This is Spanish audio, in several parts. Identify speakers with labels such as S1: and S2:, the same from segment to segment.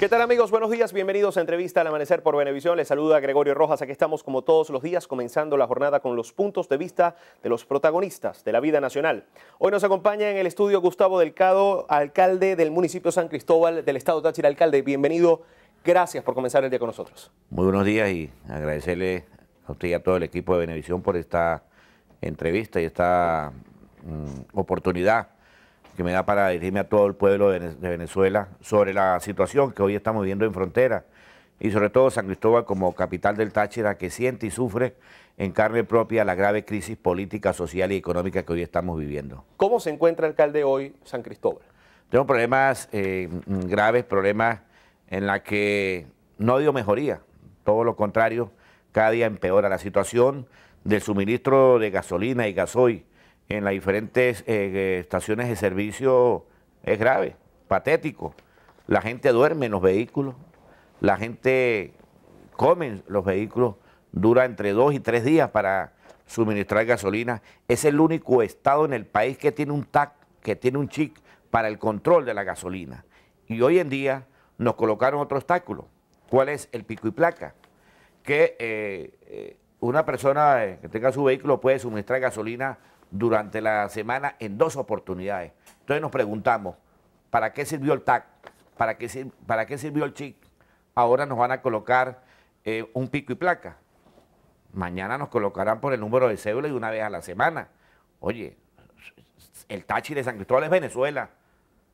S1: ¿Qué tal amigos? Buenos días, bienvenidos a Entrevista al Amanecer por Benevisión. Les saluda Gregorio Rojas. Aquí estamos como todos los días comenzando la jornada con los puntos de vista de los protagonistas de la vida nacional. Hoy nos acompaña en el estudio Gustavo Delcado, alcalde del municipio San Cristóbal del Estado Táchira. Alcalde, bienvenido. Gracias por comenzar el día con nosotros.
S2: Muy buenos días y agradecerle a usted y a todo el equipo de Benevisión por esta entrevista y esta mm, oportunidad que me da para dirigirme a todo el pueblo de Venezuela sobre la situación que hoy estamos viviendo en frontera y sobre todo San Cristóbal como capital del Táchira que siente y sufre en carne propia la grave crisis política, social y económica que hoy estamos viviendo.
S1: ¿Cómo se encuentra el alcalde hoy San Cristóbal?
S2: Tengo problemas eh, graves, problemas en la que no dio mejoría, todo lo contrario, cada día empeora la situación del suministro de gasolina y gasoil en las diferentes eh, eh, estaciones de servicio es grave, patético. La gente duerme en los vehículos, la gente come en los vehículos, dura entre dos y tres días para suministrar gasolina. Es el único estado en el país que tiene un TAC, que tiene un CHIC, para el control de la gasolina. Y hoy en día nos colocaron otro obstáculo. ¿Cuál es el pico y placa? Que eh, una persona que tenga su vehículo puede suministrar gasolina durante la semana en dos oportunidades. Entonces nos preguntamos, ¿para qué sirvió el TAC? ¿Para qué, para qué sirvió el CHIC? Ahora nos van a colocar eh, un pico y placa. Mañana nos colocarán por el número de cédula y una vez a la semana. Oye, el Tachi de San Cristóbal es Venezuela.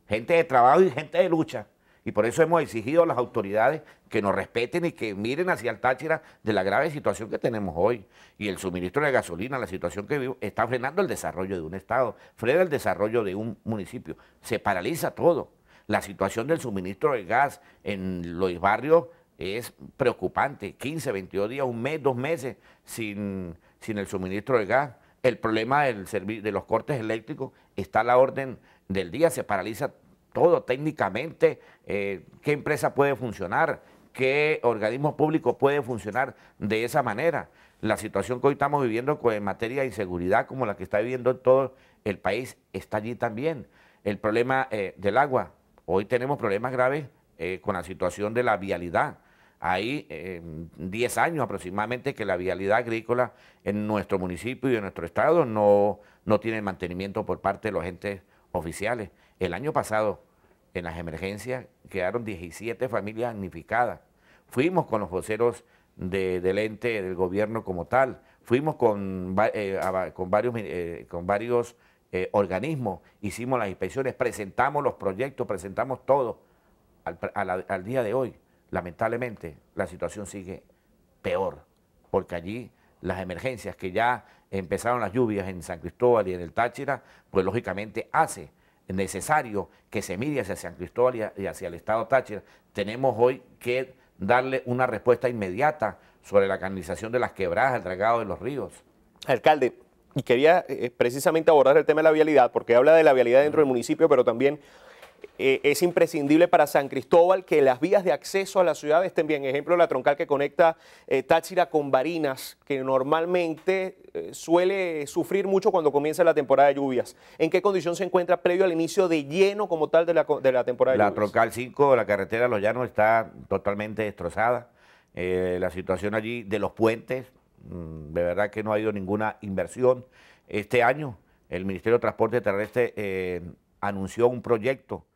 S2: Gente de trabajo y gente de lucha. Y por eso hemos exigido a las autoridades que nos respeten y que miren hacia el Táchira de la grave situación que tenemos hoy. Y el suministro de gasolina, la situación que vivo, está frenando el desarrollo de un Estado, frena el desarrollo de un municipio. Se paraliza todo. La situación del suministro de gas en los barrios es preocupante. 15, 22 días, un mes, dos meses sin, sin el suministro de gas. El problema del de los cortes eléctricos está a la orden del día. Se paraliza todo técnicamente, eh, qué empresa puede funcionar, qué organismo público puede funcionar de esa manera. La situación que hoy estamos viviendo en materia de inseguridad, como la que está viviendo todo el país, está allí también. El problema eh, del agua. Hoy tenemos problemas graves eh, con la situación de la vialidad. Hay 10 años aproximadamente que la vialidad agrícola en nuestro municipio y en nuestro estado no, no tiene mantenimiento por parte de los entes oficiales. El año pasado en las emergencias quedaron 17 familias damnificadas. Fuimos con los voceros del ente del gobierno como tal, fuimos con, varios, eh, con varios eh, eh, organismos, hicimos las inspecciones, presentamos los proyectos, presentamos todo. al día de hoy, lamentablemente, la situación sigue peor, porque allí las emergencias que ya empezaron las lluvias en San Cristóbal y en el Táchira, pues lógicamente hace necesario que se mire hacia San Cristóbal y hacia el Estado Táchira, tenemos hoy que darle una respuesta inmediata sobre
S1: la canalización de las quebradas, el dragado de los ríos. Alcalde, y quería eh, precisamente abordar el tema de la vialidad, porque habla de la vialidad dentro del municipio, pero también eh, es imprescindible para San Cristóbal que las vías de acceso a la ciudad estén bien. Ejemplo, la troncal que conecta eh, Táchira con Barinas, que normalmente eh, suele sufrir mucho cuando comienza la temporada de lluvias. ¿En qué condición se encuentra previo al inicio de lleno como tal de la, temporada de lluvias? La troncal
S2: 5, la carretera Los Llanos está totalmente destrozada. la situación allí de los puentes, mm, de verdad que no ha habido ninguna inversión. Este año el Ministerio de Transporte Terrestre anunció un proyecto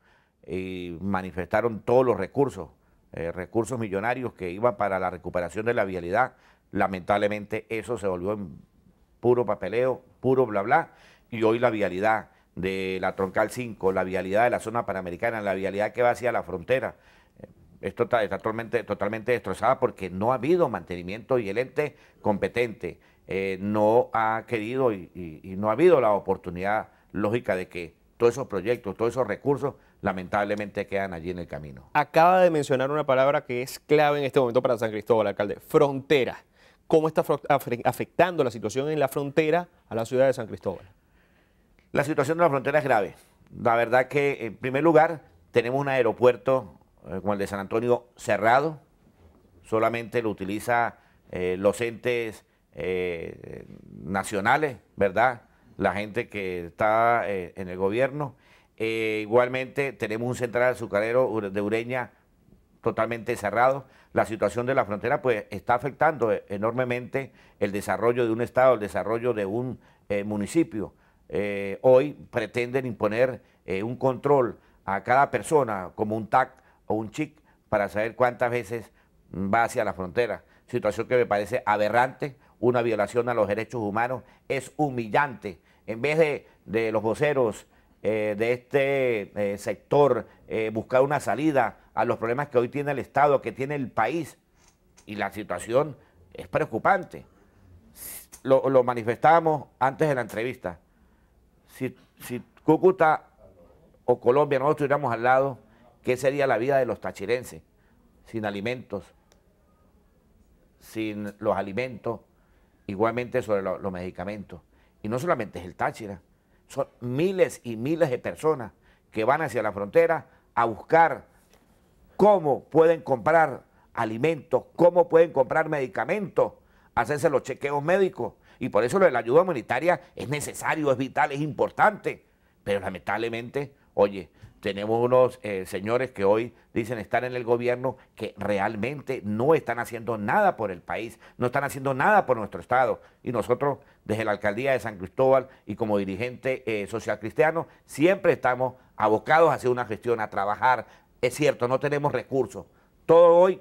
S2: y eh, manifestaron todos los recursos, eh, recursos millonarios que iban para la recuperación de la vialidad. Lamentablemente eso se volvió en puro papeleo, puro bla bla, y hoy la vialidad de la Troncal 5, la vialidad de la zona panamericana, la vialidad que va hacia la frontera, eh, esto está, totalmente, totalmente, destrozada porque no ha habido mantenimiento y el ente competente no ha querido y no ha habido la oportunidad lógica de que todos esos proyectos, todos esos recursos, lamentablemente quedan allí en el camino.
S1: Acaba de mencionar una palabra que es clave en este momento para San Cristóbal, alcalde, frontera. ¿Cómo está afectando la situación en la frontera a la ciudad de San Cristóbal? La situación de la frontera es grave. La verdad que, en primer lugar, tenemos un
S2: aeropuerto eh, como el de San Antonio cerrado, solamente lo utilizan eh, los entes eh, nacionales, ¿verdad? la gente que está eh, en el gobierno. Eh, igualmente tenemos un central azucarero de Ureña totalmente cerrado. La situación de la frontera pues está afectando eh, enormemente el desarrollo de un estado, el desarrollo de un municipio. hoy pretenden imponer un control a cada persona como un TAC o un CHIC para saber cuántas veces va hacia la frontera. Situación que me parece aberrante, una violación a los derechos humanos, es humillante. En vez de, los voceros eh, de este eh, sector eh, buscar una salida a los problemas que hoy tiene el Estado, que tiene el país, y la situación es preocupante. Lo, lo manifestábamos antes de la entrevista. Si, si Cúcuta o Colombia no estuviéramos al lado, ¿qué sería la vida de los tachirenses? Sin alimentos, sin los alimentos, Igualmente sobre los medicamentos. Y no solamente es el Táchira, son miles y miles de personas que van hacia la frontera a buscar cómo pueden comprar alimentos, cómo pueden comprar medicamentos, hacerse los chequeos médicos. Y por eso lo de la ayuda humanitaria es necesario, es vital, es importante. Pero lamentablemente Oye, tenemos unos eh, señores que hoy dicen estar en el gobierno que realmente no están haciendo nada por el país, no están haciendo nada por nuestro Estado. Y nosotros, desde la alcaldía de San Cristóbal y como dirigente eh, social cristiano, siempre estamos abocados a hacer una gestión, a trabajar. Es cierto, no tenemos recursos. Todo hoy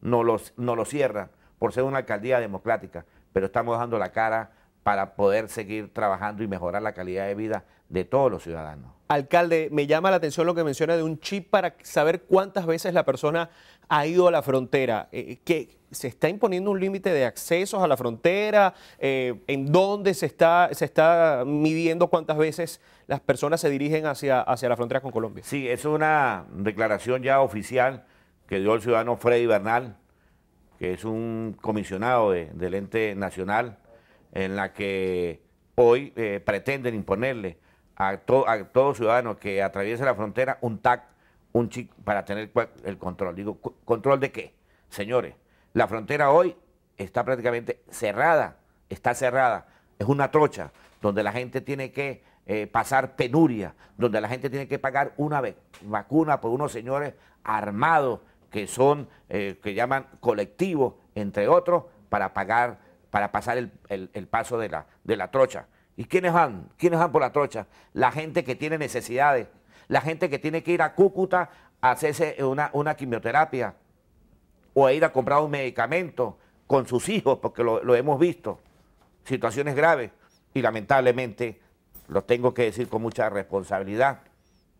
S2: nos lo los cierran por ser una alcaldía democrática, pero estamos dando la cara para poder seguir trabajando y mejorar la
S1: calidad de vida de todos los ciudadanos. Alcalde, me llama la atención lo que menciona de un chip para saber cuántas veces la persona ha ido a la frontera. Eh, eh, que ¿Se está imponiendo un límite de accesos a la frontera? Eh, ¿En dónde se está, se está midiendo cuántas veces las personas se dirigen hacia, hacia la frontera con Colombia? Sí, es una declaración
S2: ya oficial que dio el ciudadano Freddy Bernal, que es un comisionado del ente nacional, en la que hoy pretenden imponerle a, a todo ciudadano que atraviese la frontera un TAC, un chip para tener el control. Digo, ¿control de qué? Señores, la frontera hoy está prácticamente cerrada, está cerrada, es una trocha donde la gente tiene que eh, pasar penuria, donde la gente tiene que pagar una vacuna por unos señores armados que son, eh, que llaman colectivos, entre otros, para pagar, para pasar el, el paso de la, de la trocha. ¿Y quiénes van? ¿Quiénes van por la trocha? La gente que tiene necesidades, la gente que tiene que ir a Cúcuta a hacerse una, quimioterapia o a ir a comprar un medicamento con sus hijos, porque lo, hemos visto, situaciones graves. Y lamentablemente, lo tengo que decir con mucha responsabilidad,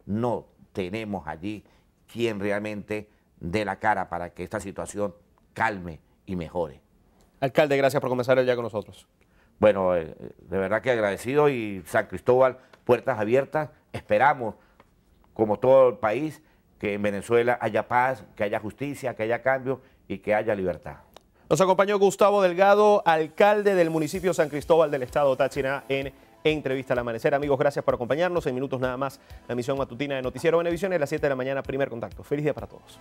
S2: no tenemos allí quien realmente dé la cara para que esta situación calme y mejore.
S1: Alcalde, gracias por comenzar hoy día con nosotros
S2: bueno, eh, eh, de verdad que agradecido y San Cristóbal, puertas abiertas, esperamos, como todo el país, que en
S1: Venezuela haya paz, que haya justicia, que haya cambio y que haya libertad. Nos acompañó Gustavo Delgado, alcalde del municipio San Cristóbal del estado Táchira en Entrevista al Amanecer. Amigos, gracias por acompañarnos. En minutos nada más, la emisión matutina de Noticiero Venevisión a las 7 de la mañana, primer contacto. Feliz día para todos.